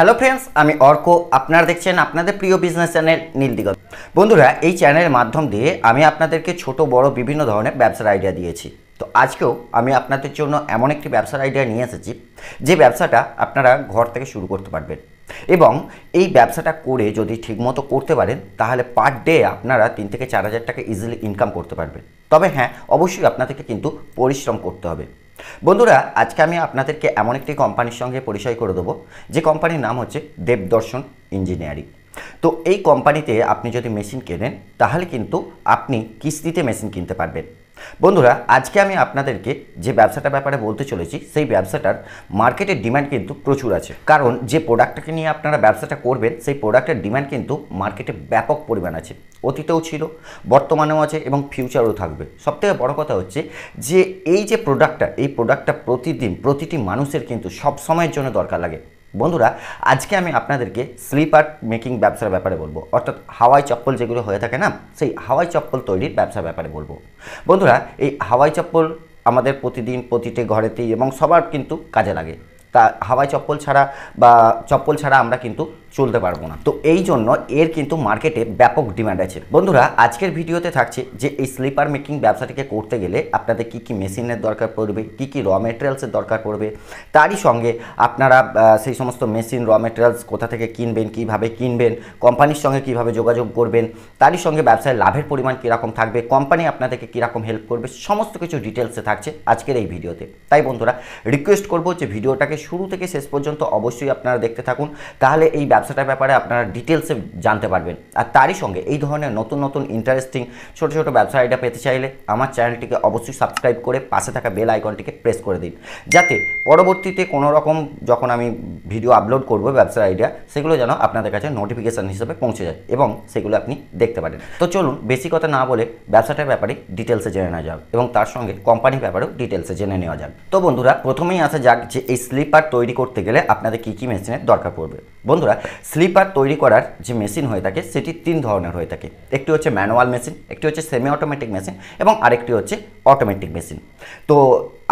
hello friends আমি অর্ক আপনারা দেখছেন আপনাদের প্রিয় বিজনেস চ্যানেল নীলদিগল বন্ধুরা এই চ্যানেলের মাধ্যম দিয়ে আমি আপনাদেরকে ছোট বড় বিভিন্ন ধরনের ব্যবসার আইডিয়া দিয়েছি তো আজকেও আমি আপনাদের জন্য এমন একটি ব্যবসার আইডিয়া নিয়ে এসেছি যে ব্যবসাটা আপনারা ঘর থেকে শুরু করতে পারবেন এবং এই ব্যবসাটা করে যদি ঠিকমতো করতে পারেন তাহলে পার ডে আপনারা তিন থেকে চার হাজার টাকা ইজিলি ইনকাম করতে পারবেন তবে হ্যাঁ অবশ্যই আপনাদেরকে কিন্তু পরিশ্রম করতে হবে বন্ধুরা আজকে আমি আপনাদেরকে এমন একটি কোম্পানির সঙ্গে পরিচয় করে দেবো যে কোম্পানির নাম হচ্ছে দেবদর্শন ইঞ্জিনিয়ারিং তো এই কোম্পানিতে আপনি যদি মেশিন কেনেন তাহলে কিন্তু আপনি কিস্তিতে মেশিন কিনতে পারবেন বন্ধুরা আজকে আমি আপনাদেরকে যে ব্যবসাটার ব্যাপারে বলতে চলেছি সেই ব্যবসাটার মার্কেটের ডিম্যান্ড কিন্তু প্রচুর আছে কারণ যে প্রোডাক্টটাকে নিয়ে আপনারা ব্যবসাটা করবেন সেই প্রোডাক্টের ডিম্যান্ড কিন্তু মার্কেটে ব্যাপক পরিমাণ আছে অতীতেও ছিল বর্তমানেও আছে এবং ফিউচারও থাকবে সবথেকে বড় কথা হচ্ছে যে এই যে প্রোডাক্টটা এই প্রোডাক্টটা প্রতিদিন প্রতিটি মানুষের কিন্তু সব সময়ের জন্য দরকার লাগে বন্ধুরা আজকে আমি আপনাদেরকে স্লিপার মেকিং ব্যবসার ব্যাপারে বলবো অর্থাৎ হাওয়াই চপ্পল যেগুলো হয়ে থাকে না সেই হাওয়াই চপ্পল তৈরির ব্যবসার ব্যাপারে বলবো বন্ধুরা এই হাওয়াই চপ্পল আমাদের প্রতিদিন প্রতিটি ঘরেতেই এবং সবার কিন্তু কাজে লাগে তা হাওয়াই চপ্পল ছাড়া বা চপ্পল ছাড়া আমরা কিন্তু চলতে পারবো না তো এই জন্য এর কিন্তু মার্কেটে ব্যাপক ডিমান্ড আছে বন্ধুরা আজকের ভিডিওতে থাকছে যে এই স্লিপার মেকিং ব্যবসাটিকে করতে গেলে আপনাদের কি কি মেশিনের দরকার পড়বে কি কি র মেটেরিয়ালসের দরকার পড়বে তারই সঙ্গে আপনারা সেই সমস্ত মেশিন র মেটেরিয়ালস কোথা থেকে কিনবেন কিভাবে কিনবেন কোম্পানির সঙ্গে কিভাবে যোগাযোগ করবেন তারই সঙ্গে ব্যবসায় লাভের পরিমাণ কীরকম থাকবে কোম্পানি আপনাদেরকে কীরকম হেল্প করবে সমস্ত কিছু ডিটেলসে থাকছে আজকের এই ভিডিওতে তাই বন্ধুরা রিকোয়েস্ট করবো যে ভিডিওটাকে শুরু থেকে শেষ পর্যন্ত অবশ্যই আপনারা দেখতে থাকুন তাহলে এই ব্যবসাটার ব্যাপারে আপনারা ডিটেলসে জানতে পারবেন আর তারই সঙ্গে এই ধরনের নতুন নতুন ইন্টারেস্টিং ছোটো ছোটো ব্যবসা আইডিয়া পেতে চাইলে আমার চ্যানেলটিকে অবশ্যই সাবস্ক্রাইব করে পাশে থাকা বেল আইকনটিকে প্রেস করে দিন যাতে পরবর্তীতে কোনো রকম যখন আমি ভিডিও আপলোড করব ব্যবসার আইডিয়া সেগুলো যেন আপনাদের কাছে নোটিফিকেশান হিসেবে পৌঁছে যায় এবং সেগুলো আপনি দেখতে পারেন তো চলুন বেশি কথা না বলে ব্যবসাটার ব্যাপারে ডিটেলসে জেনে নেওয়া যাক এবং তার সঙ্গে কোম্পানির ব্যাপারেও ডিটেলসে জেনে নেওয়া যাক তো বন্ধুরা প্রথমেই আসা যাক যে এই স্লিপার তৈরি করতে গেলে আপনাদের কী কী মেশিনের দরকার পড়বে বন্ধুরা স্লিপার তৈরি করার যে মেশিন হয়ে থাকে সেটি তিন ধরনের হয়ে থাকে একটি হচ্ছে ম্যানুয়াল মেশিন একটি হচ্ছে সেমি অটোমেটিক মেশিন এবং আরেকটি হচ্ছে অটোমেটিক মেশিন তো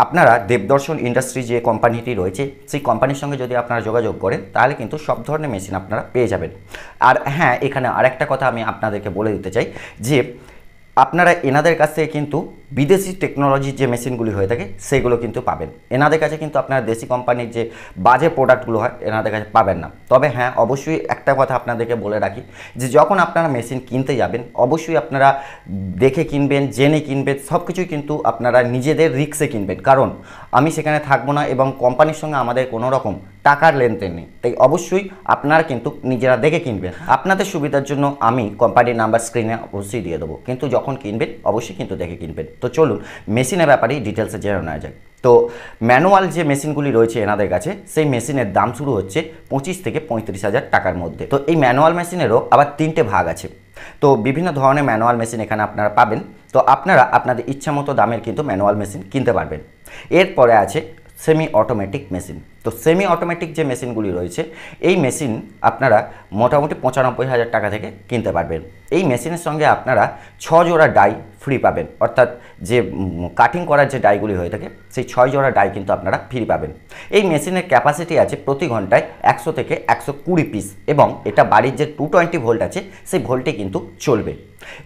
আপনারা দেবদর্শন ইন্ডাস্ট্রি যে কোম্পানিটি রয়েছে সেই কোম্পানির সঙ্গে যদি আপনারা যোগাযোগ করেন তাহলে কিন্তু সব ধরনের মেশিন আপনারা পেয়ে যাবেন আর হ্যাঁ এখানে আরেকটা কথা আমি আপনাদেরকে বলে দিতে চাই যে আপনারা এনাদের কাছ থেকে কিন্তু বিদেশি টেকনোলজির যে মেশিনগুলি হয়ে থাকে সেগুলো কিন্তু পাবেন এনাদের কাছে কিন্তু আপনার দেশি কোম্পানির যে বাজে প্রোডাক্টগুলো হয় এনাদের কাছে পাবেন না তবে হ্যাঁ অবশ্যই একটা কথা আপনাদেরকে বলে রাখি যে যখন আপনারা মেশিন কিনতে যাবেন অবশ্যই আপনারা দেখে কিনবেন জেনে কিনবেন সব কিছুই কিন্তু আপনারা নিজেদের রিক্সে কিনবেন কারণ আমি সেখানে থাকবো না এবং কোম্পানির সঙ্গে আমাদের কোনো রকম টাকার লেনদেন নেই তাই অবশ্যই আপনারা কিন্তু নিজেরা দেখে কিনবেন আপনাদের সুবিধার জন্য আমি কোম্পানির নাম্বার স্ক্রিনে অবশ্যই দিয়ে দেবো কিন্তু যখন কিনবেন অবশ্যই কিন্তু দেখে কিনবেন তো তো চলুন মেশিনের ব্যাপারে ডিটেলসে জেনে নেওয়া যাক তো ম্যানুয়াল যে মেশিনগুলি রয়েছে এনাদের কাছে সেই মেশিনের দাম শুরু হচ্ছে পঁচিশ থেকে পঁয়ত্রিশ হাজার টাকার মধ্যে তো এই ম্যানুয়াল মেশিনেরও আবার তিনটে ভাগ আছে তো বিভিন্ন ধরনের ম্যানুয়াল মেশিন এখানে আপনারা পাবেন তো আপনারা আপনাদের ইচ্ছামতো দামের কিন্তু ম্যানুয়াল মেশিন কিনতে পারবেন এরপরে আছে সেমি অটোমেটিক মেশিন তো সেমি অটোমেটিক যে মেশিনগুলি রয়েছে এই মেশিন আপনারা মোটামুটি পঁচানব্বই হাজার টাকা থেকে কিনতে পারবেন এই মেশিনের সঙ্গে আপনারা ছ জোড়া ডাই ফ্রি পাবেন অর্থাৎ যে কাটিং করার যে ডাইগুলি হয়ে থাকে সেই ছয় জোড়া ডাই কিন্তু আপনারা ফ্রি পাবেন এই মেশিনের ক্যাপাসিটি আছে প্রতি ঘন্টায় একশো থেকে একশো কুড়ি পিস এবং এটা বাড়ির যে টু টোয়েন্টি ভোল্ট আছে সেই ভোল্টে কিন্তু চলবে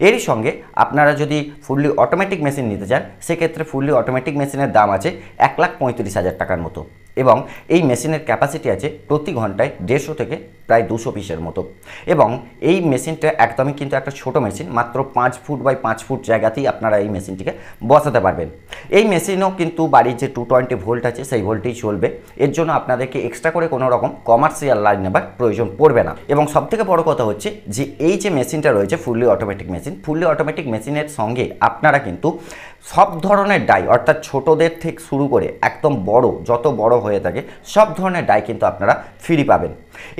এরই সঙ্গে আপনারা যদি ফুললি অটোমেটিক মেশিন নিতে চান সেক্ষেত্রে ফুললি অটোমেটিক মেশিনের দাম আছে এক লাখ পঁয়ত্রিশ হাজার টাকার মতো এবং এই মেশিনের ক্যাপাসিটি আছে প্রতি ঘন্টায় দেড়শো থেকে প্রায় দুশো পিসের মতো এবং এই মেশিনটা একদমই কিন্তু একটা ছোট মেশিন মাত্র পাঁচ ফুট বাই পাঁচ ফুট জায়গাতেই আপনারা এই মেশিনটিকে বসাতে পারবেন এই মেশিনও কিন্তু বাড়ির যে টু টোয়েন্টি ভোল্ট আছে সেই ভোল্টেই চলবে এর জন্য আপনাদেরকে এক্সট্রা করে কোনো রকম কমার্শিয়াল লাইন নেবার প্রয়োজন পড়বে না এবং সবথেকে বড় কথা হচ্ছে যে এই যে মেশিনটা রয়েছে fully automatic machine fully automatic মেশিনের সঙ্গে আপনারা কিন্তু সব ধরনের ডাই অর্থাৎ ছোটদের থেকে শুরু করে একদম বড় যত বড় হয়ে থাকে সব ধরনের ডাই কিন্তু আপনারা ফ্রি পাবেন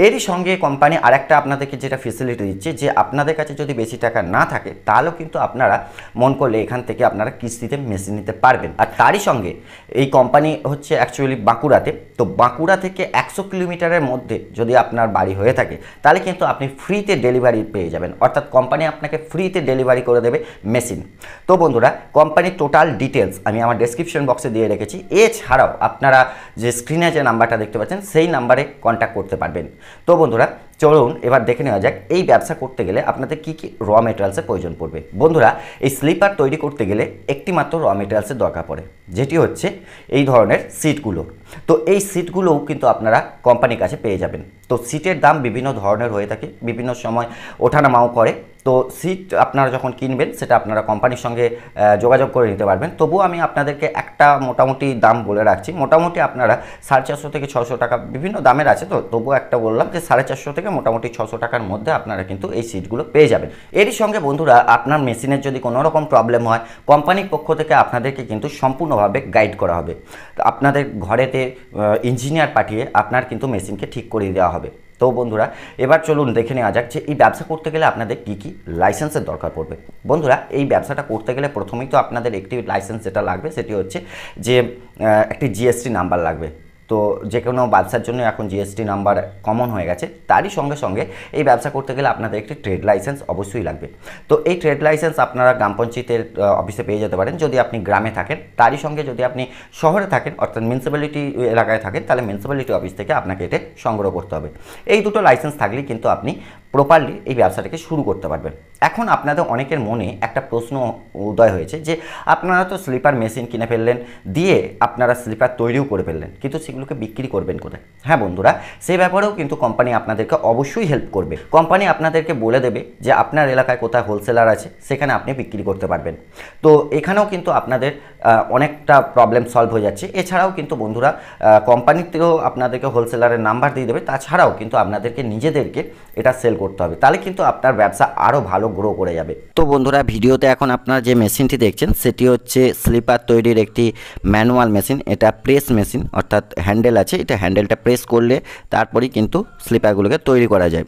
এরই সঙ্গে সঙ্গে কোম্পানি আরেকটা আপনাদেরকে যেটা ফেসিলিটি দিচ্ছে যে আপনাদের কাছে যদি বেশি টাকা না থাকে তাহলেও কিন্তু আপনারা মন করলে এখান থেকে আপনারা কিস্তিতে মেশিন নিতে পারবেন আর তারই সঙ্গে এই কোম্পানি হচ্ছে অ্যাকচুয়ালি বাঁকুড়াতে তো বাঁকুড়া থেকে একশো কিলোমিটারের মধ্যে যদি আপনার বাড়ি হয়ে থাকে তাহলে কিন্তু আপনি ফ্রিতে ডেলিভারি পেয়ে যাবেন অর্থাৎ কোম্পানি আপনাকে ফ্রিতে ডেলিভারি করে দেবে মেশিন তো বন্ধুরা কোম্পানির টোটাল ডিটেলস আমি আমার ডেসক্রিপশন বক্সে দিয়ে রেখেছি এছাড়াও আপনারা যে স্ক্রিনে যে নাম্বারটা দেখতে পাচ্ছেন সেই নাম্বারে কন্ট্যাক্ট করতে পারবেন তো বন্ধু বন্ধুরা চলুন এবার দেখে নেওয়া যাক এই ব্যবসা করতে গেলে আপনাদের কী কী র মেটেরিয়ালসের প্রয়োজন পড়বে বন্ধুরা এই স্লিপার তৈরি করতে গেলে একটি মাত্র র মেটেরিয়ালসের দরকার পড়ে যেটি হচ্ছে এই ধরনের সিটগুলো তো এই সিটগুলোও কিন্তু আপনারা কোম্পানির কাছে পেয়ে যাবেন তো সিটের দাম বিভিন্ন ধরনের হয়ে থাকে বিভিন্ন সময় ওঠানামাও করে তো সিট আপনারা যখন কিনবেন সেটা আপনারা কোম্পানির সঙ্গে যোগাযোগ করে নিতে পারবেন তবুও আমি আপনাদেরকে একটা মোটামুটি দাম বলে রাখছি মোটামুটি আপনারা সাড়ে চারশো থেকে ছশো টাকা বিভিন্ন দামের আছে তো তবুও একটা বললাম যে সাড়ে চারশো থেকে মোটামুটি ছশো টাকার মধ্যে আপনারা কিন্তু এই সিটগুলো পেয়ে যাবেন এরই সঙ্গে বন্ধুরা আপনার মেশিনের যদি কোনো রকম প্রবলেম হয় কোম্পানির পক্ষ থেকে আপনাদেরকে কিন্তু সম্পূর্ণভাবে গাইড করা হবে আপনাদের ঘরেতে ইঞ্জিনিয়ার পাঠিয়ে আপনার কিন্তু মেশিনকে ঠিক করে দেওয়া হবে তো বন্ধুরা এবার চলুন দেখে নেওয়া যাক যে এই ব্যবসা করতে গেলে আপনাদের কী কী লাইসেন্সের দরকার পড়বে বন্ধুরা এই ব্যবসাটা করতে গেলে প্রথমেই তো আপনাদের একটি লাইসেন্স যেটা লাগবে সেটি হচ্ছে যে একটি জিএসটি নাম্বার লাগবে তো যে কোনো ব্যবসার জন্য এখন জিএসটি নাম্বার কমন হয়ে গেছে তারই সঙ্গে সঙ্গে এই ব্যবসা করতে গেলে আপনাদের একটি ট্রেড লাইসেন্স অবশ্যই লাগবে তো এই ট্রেড লাইসেন্স আপনারা গ্রাম পঞ্চায়েতের অফিসে পেয়ে যেতে পারেন যদি আপনি গ্রামে থাকেন তারই সঙ্গে যদি আপনি শহরে থাকেন অর্থাৎ মিউনিসিপ্যালিটি এলাকায় থাকেন তাহলে মিউনিসিপ্যালিটি অফিস থেকে আপনাকে এটা সংগ্রহ করতে হবে এই দুটো লাইসেন্স থাকলে কিন্তু আপনি প্রপারলি এই ব্যবসাটাকে শুরু করতে পারবেন এখন আপনাদের অনেকের মনে একটা প্রশ্ন উদয় হয়েছে যে আপনারা তো স্লিপার মেশিন কিনে ফেললেন দিয়ে আপনারা স্লিপার তৈরিও করে ফেললেন কিন্তু সেগুলোকে বিক্রি করবেন কোথায় হ্যাঁ বন্ধুরা সেই ব্যাপারেও কিন্তু কোম্পানি আপনাদেরকে অবশ্যই হেল্প করবে কোম্পানি আপনাদেরকে বলে দেবে যে আপনার এলাকায় কোথায় হোলসেলার আছে সেখানে আপনি বিক্রি করতে পারবেন তো এখানেও কিন্তু আপনাদের অনেকটা প্রবলেম সলভ হয়ে যাচ্ছে এছাড়াও কিন্তু বন্ধুরা কোম্পানিতেও আপনাদেরকে হোলসেলারের নাম্বার দিয়ে দেবে তাছাড়াও কিন্তু আপনাদেরকে নিজেদেরকে এটা সেল করতে হবে তাহলে কিন্তু আপনার ব্যবসা আরও ভালো গ্রো করে যাবে তো বন্ধুরা ভিডিওতে এখন আপনারা যে মেশিনটি দেখছেন সেটি হচ্ছে স্লিপার তৈরির একটি ম্যানুয়াল মেশিন এটা প্রেস মেশিন অর্থাৎ হ্যান্ডেল আছে এটা হ্যান্ডেলটা প্রেস করলে তারপরেই কিন্তু স্লিপারগুলোকে তৈরি করা যায়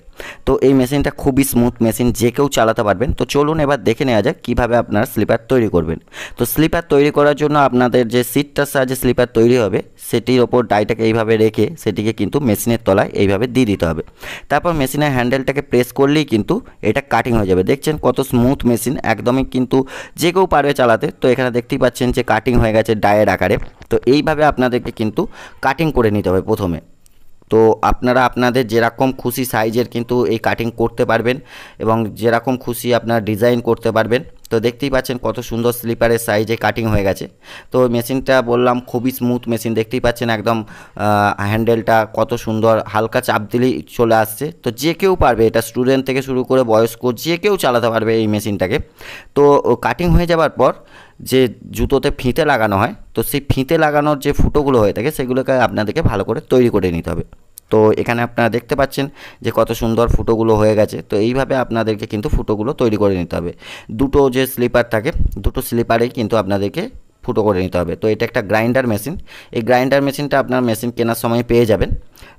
তো এই মেশিনটা খুবই স্মুথ মেশিন যে কেউ চালাতে পারবেন তো চলুন এবার দেখে নেওয়া যাক কীভাবে আপনারা স্লিপার তৈরি করবেন তো স্লিপার তৈরি করার জন্য আপনাদের যে সিটটার সাহায্যে স্লিপার তৈরি হবে সেটির ওপর ডাইটাকে এইভাবে রেখে সেটিকে কিন্তু মেশিনের তলায় এইভাবে দিয়ে দিতে হবে তারপর মেশিনের হ্যান্ডেলটাকে প্রেস করলেই কিন্তু এটা কাটিং হয়ে যাবে দেখছেন কত স্মুথ মেশিন একদমই কিন্তু যে কেউ পারবে চালাতে তো এখানে দেখতেই পাচ্ছেন যে কাটিং হয়ে গেছে ডায়ের আকারে তো এইভাবে আপনাদেরকে কিন্তু কাটিং করে নিতে হবে প্রথমে তো আপনারা আপনাদের যেরকম খুশি সাইজের কিন্তু এই কাটিং করতে পারবেন এবং যেরকম খুশি আপনারা ডিজাইন করতে পারবেন তো দেখতেই পাচ্ছেন কত সুন্দর স্লিপারের সাইজে কাটিং হয়ে গেছে তো মেশিনটা বললাম খুবই স্মুথ মেশিন দেখতেই পাচ্ছেন একদম হ্যান্ডেলটা কত সুন্দর হালকা চাপ দিলেই চলে আসছে তো যে কেউ পারবে এটা স্টুডেন্ট থেকে শুরু করে বয়স্ক যে কেউ চালাতে পারবে এই মেশিনটাকে তো কাটিং হয়ে যাওয়ার পর যে জুতোতে ফিতে লাগানো হয় তো সেই ফিতে লাগানোর যে ফুটোগুলো হয়ে থাকে সেগুলোকে আপনাদেরকে ভালো করে তৈরি করে নিতে হবে তো এখানে আপনারা দেখতে পাচ্ছেন যে কত সুন্দর ফুটোগুলো হয়ে গেছে তো এইভাবে আপনাদেরকে কিন্তু ফুটোগুলো তৈরি করে নিতে হবে দুটো যে স্লিপার থাকে দুটো স্লিপারেই কিন্তু আপনাদেরকে ফুটো করে নিতে হবে তো এটা একটা গ্রাইন্ডার মেশিন এই গ্রাইন্ডার মেশিনটা আপনার মেশিন কেনার সময় পেয়ে যাবেন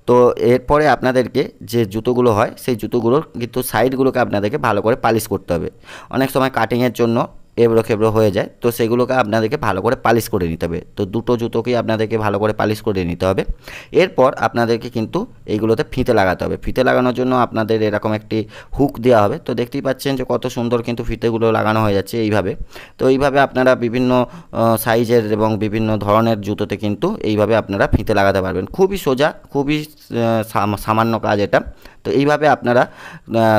তো এরপরে আপনাদেরকে যে জুতোগুলো হয় সেই জুতোগুলোর কিন্তু সাইডগুলোকে আপনাদেরকে ভালো করে পালিশ করতে হবে অনেক সময় কাটিংয়ের জন্য এবড়ো খেবড়ো হয়ে যায় তো সেগুলোকে আপনাদেরকে ভালো করে পালিশ করে নিতে হবে তো দুটো জুতোকেই আপনাদেরকে ভালো করে পালিশ করে নিতে হবে এরপর আপনাদেরকে কিন্তু এইগুলোতে ফিতে লাগাতে হবে ফিতে লাগানোর জন্য আপনাদের এরকম একটি হুক দেওয়া হবে তো দেখতেই পাচ্ছেন যে কত সুন্দর কিন্তু ফিতেগুলো লাগানো হয়ে যাচ্ছে এইভাবে তো এইভাবে আপনারা বিভিন্ন সাইজের এবং বিভিন্ন ধরনের জুতোতে কিন্তু এইভাবে আপনারা ফিতে লাগাতে পারবেন খুবই সোজা খুবই সামান্য কাজ এটা তো এইভাবে আপনারা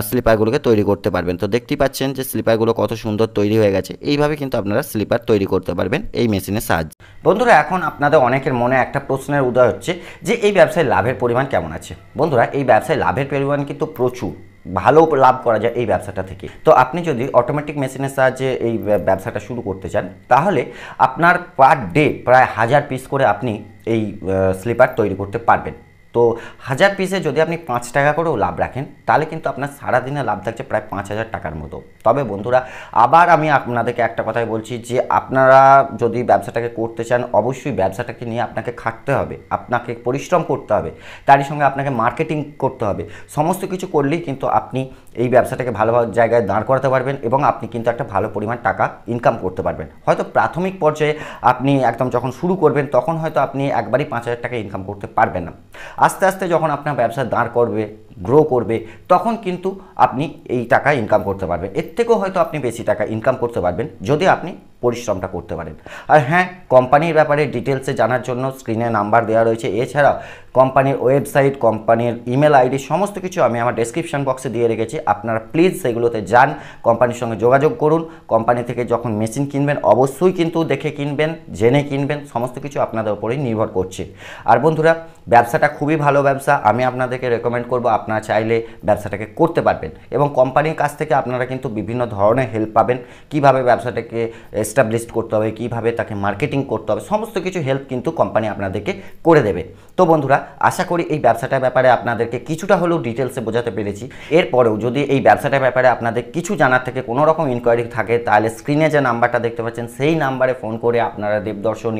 স্লিপারগুলোকে তৈরি করতে পারবেন তো দেখতেই পাচ্ছেন যে স্লিপারগুলো কত সুন্দর তৈরি হয়ে গেছে এইভাবে কিন্তু আপনারা স্লিপার তৈরি করতে পারবেন এই মেশিনের সাহায্যে বন্ধুরা এখন আপনাদের অনেকের মনে একটা প্রশ্নের উদয় হচ্ছে যে এই ব্যবসায় লাভের পরিমাণ কেমন আছে বন্ধুরা এই ব্যবসায় লাভের পরিমাণ কিন্তু প্রচুর ভালো লাভ করা যায় এই ব্যবসাটা থেকে তো আপনি যদি অটোমেটিক মেশিনের সাহায্যে এই ব্যবসাটা শুরু করতে চান তাহলে আপনার পার ডে প্রায় হাজার পিস করে আপনি এই স্লিপার তৈরি করতে পারবেন তো হাজার পিসে যদি আপনি পাঁচ টাকা করেও লাভ রাখেন তাহলে কিন্তু আপনার সারাদিনে লাভ থাকছে প্রায় পাঁচ হাজার টাকার মতো তবে বন্ধুরা আবার আমি আপনাদেরকে একটা কথাই বলছি যে আপনারা যদি ব্যবসাটাকে করতে চান অবশ্যই ব্যবসাটাকে নিয়ে আপনাকে খাটতে হবে আপনাকে পরিশ্রম করতে হবে তারই সঙ্গে আপনাকে মার্কেটিং করতে হবে সমস্ত কিছু করলেই কিন্তু আপনি এই ব্যবসাটাকে ভালো জায়গায় দাঁড় করাতে পারবেন এবং আপনি কিন্তু একটা ভালো পরিমাণ টাকা ইনকাম করতে পারবেন হয়তো প্রাথমিক পর্যায়ে আপনি একদম যখন শুরু করবেন তখন হয়তো আপনি একবারই পাঁচ হাজার টাকা ইনকাম করতে পারবেন না আস্তে আস্তে যখন আপনার ব্যবসা দাঁড় করবে গ্রো করবে তখন কিন্তু আপনি এই টাকা ইনকাম করতে পারবেন এর থেকেও হয়তো আপনি বেশি টাকা ইনকাম করতে পারবেন যদি আপনি পরিশ্রমটা করতে পারেন আর হ্যাঁ কোম্পানির ব্যাপারে ডিটেলসে জানার জন্য স্ক্রিনে নাম্বার দেওয়া রয়েছে এছাড়া কোম্পানির ওয়েবসাইট কোম্পানির ইমেল আইডি সমস্ত কিছু আমি আমার ডেসক্রিপশন বক্সে দিয়ে রেখেছি আপনারা প্লিজ সেগুলোতে যান কোম্পানির সঙ্গে যোগাযোগ করুন কোম্পানি থেকে যখন মেশিন কিনবেন অবশ্যই কিন্তু দেখে কিনবেন জেনে কিনবেন সমস্ত কিছু আপনাদের উপরেই নির্ভর করছে আর বন্ধুরা ব্যবসাটা খুবই ভালো ব্যবসা আমি আপনাদেরকে রেকমেন্ড করবো আপনারা চাইলে ব্যবসাটাকে করতে পারবেন এবং কোম্পানির কাছ থেকে আপনারা কিন্তু বিভিন্ন ধরনের হেল্প পাবেন কিভাবে ব্যবসাটাকে এস্টাবলিশ করতে হবে কিভাবে তাকে মার্কেটিং করতে হবে সমস্ত কিছু হেল্প কিন্তু কোম্পানি আপনাদেরকে করে দেবে তো বন্ধুরা আশা করি এই ব্যবসাটার ব্যাপারে আপনাদেরকে কিছুটা হলেও ডিটেলসে বোঝাতে পেরেছি এরপরেও যদি এই ব্যবসাটার ব্যাপারে আপনাদের কিছু জানার থেকে কোনো রকম ইনকোয়ারি থাকে তাহলে স্ক্রিনে যে নাম্বারটা দেখতে পাচ্ছেন সেই নাম্বারে ফোন করে আপনারা দেবদর্শন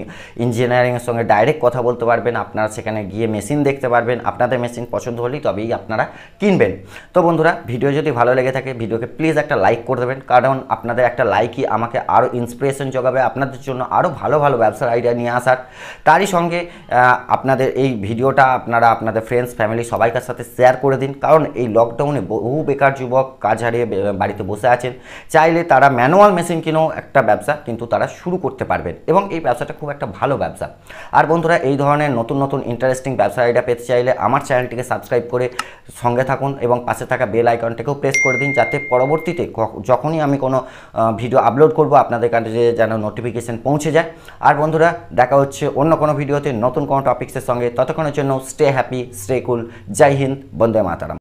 ইঞ্জিনিয়ারিংয়ের সঙ্গে ডাইরেক্ট কথা বলতে পারবেন আপনারা সেখানে গিয়ে মেশিন দেখতে পারবেন আপনাদের মেশিন পছন্দ হলেই তবেই আপনারা আপনারা কিনবেন তো বন্ধুরা ভিডিও যদি ভালো লেগে থাকে ভিডিওকে প্লিজ একটা লাইক করে দেবেন কারণ আপনাদের একটা লাইকই আমাকে আরও ইন্সপিরেশন যোগাবে আপনাদের জন্য আরও ভালো ভালো ব্যবসার আইডিয়া নিয়ে আসার তারই সঙ্গে আপনাদের এই ভিডিওটা আপনারা আপনাদের ফ্রেন্ডস ফ্যামিলি সবাইকার সাথে শেয়ার করে দিন কারণ এই লকডাউনে বহু বেকার যুবক কাজ হারিয়ে বাড়িতে বসে আছেন চাইলে তারা ম্যানুয়াল মেশিন কিনেও একটা ব্যবসা কিন্তু তারা শুরু করতে পারবেন এবং এই ব্যবসাটা খুব একটা ভালো ব্যবসা আর বন্ধুরা এই ধরনের নতুন নতুন ইন্টারেস্টিং ব্যবসা আইডিয়া পেতে চাইলে আমার চ্যানেলটিকে সাবস্ক্রাইব করে সঙ্গে থাকুন এবং পাশে থাকা বেল আইকনটাকেও প্রেস করে দিন যাতে পরবর্তীতে যখনই আমি কোনো ভিডিও আপলোড করব আপনাদের কাছে যেন নোটিফিকেশান পৌঁছে যায় আর বন্ধুরা দেখা হচ্ছে অন্য কোনো ভিডিওতে নতুন কোনো টপিক্সের সঙ্গে ততক্ষণের জন্য স্টে হ্যাপি স্টে কুল জয় হিন্দ বন্দে মাতারাম